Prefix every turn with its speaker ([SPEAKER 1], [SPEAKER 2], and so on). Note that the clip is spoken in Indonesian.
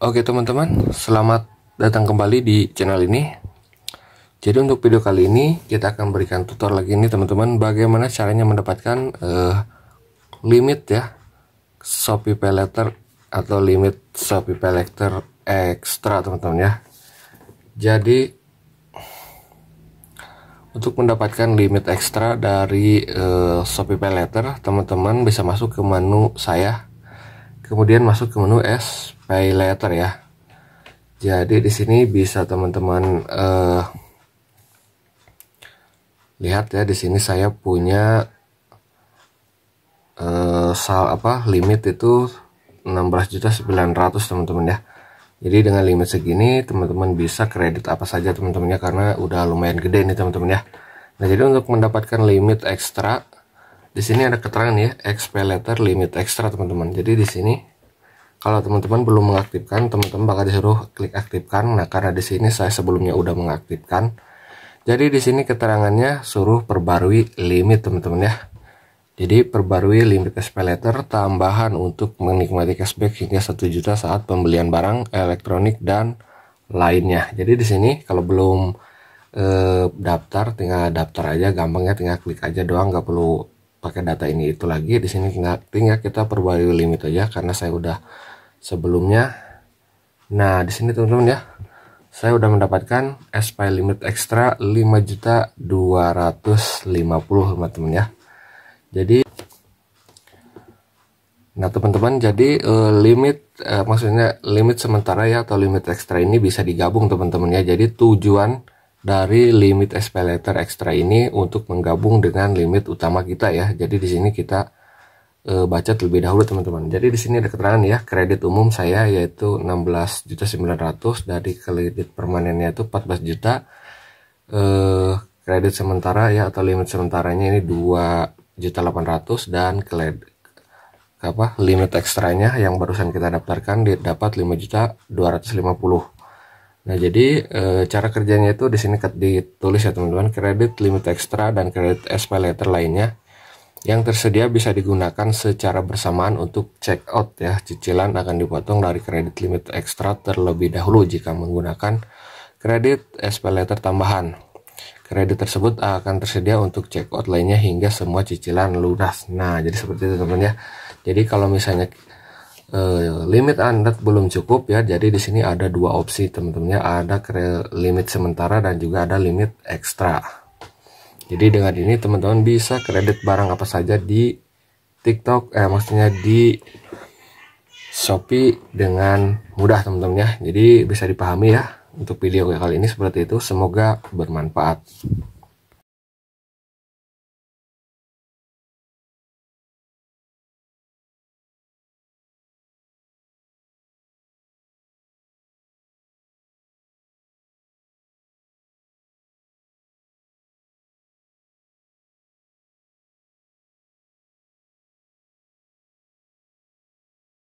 [SPEAKER 1] Oke teman-teman, selamat datang kembali di channel ini. Jadi untuk video kali ini kita akan berikan tutorial lagi nih teman-teman bagaimana caranya mendapatkan uh, limit ya Shopee Paylater atau limit Shopee Paylater ekstra teman-teman ya. Jadi untuk mendapatkan limit ekstra dari uh, Shopee Paylater, teman-teman bisa masuk ke menu saya kemudian masuk ke menu S pay later ya jadi di sini bisa teman-teman uh, lihat ya di sini saya punya uh, sal apa limit itu 16.900 teman-teman ya jadi dengan limit segini teman-teman bisa kredit apa saja teman-temannya karena udah lumayan gede nih teman-teman ya nah jadi untuk mendapatkan limit ekstra di sini ada keterangan ya letter limit ekstra teman-teman jadi di sini kalau teman-teman belum mengaktifkan teman-teman bakal disuruh klik aktifkan nah karena di sini saya sebelumnya udah mengaktifkan jadi di sini keterangannya suruh perbarui limit teman-teman ya jadi perbarui limit letter tambahan untuk menikmati cashback hingga 1 juta saat pembelian barang elektronik dan lainnya jadi di sini kalau belum eh, daftar tinggal daftar aja gampang ya tinggal klik aja doang nggak perlu pakai data ini itu lagi di sini tinggal, kita perbarui limit aja karena saya udah sebelumnya nah di sini teman-teman ya saya udah mendapatkan SP limit ekstra 5.250 teman-teman ya jadi Nah teman-teman jadi uh, limit uh, maksudnya limit sementara ya atau limit ekstra ini bisa digabung teman-teman ya. Jadi tujuan dari limit SPLetter ekstra ini untuk menggabung dengan limit utama kita ya. Jadi di sini kita e, baca terlebih dahulu teman-teman. Jadi di sini ada keterangan ya, kredit umum saya yaitu 16.900 dari kredit permanennya itu 14 juta. E, kredit sementara ya atau limit sementaranya ini 2.800 dan kredit apa limit ekstranya yang barusan kita daftarkan dapat 5 juta 250 Nah, jadi e, cara kerjanya itu di sini ditulis ya teman-teman, kredit limit ekstra dan kredit SP letter lainnya yang tersedia bisa digunakan secara bersamaan untuk check out ya. Cicilan akan dipotong dari kredit limit ekstra terlebih dahulu jika menggunakan kredit SP letter tambahan. Kredit tersebut akan tersedia untuk check out lainnya hingga semua cicilan lunas. Nah, jadi seperti itu teman-teman ya. Jadi kalau misalnya Eh, limit Anda belum cukup ya. Jadi di sini ada dua opsi teman temannya ya. Ada limit sementara dan juga ada limit ekstra. Jadi dengan ini teman-teman bisa kredit barang apa saja di TikTok eh maksudnya di Shopee dengan mudah teman-teman ya. Jadi bisa dipahami ya. Untuk video kali ini seperti itu. Semoga bermanfaat.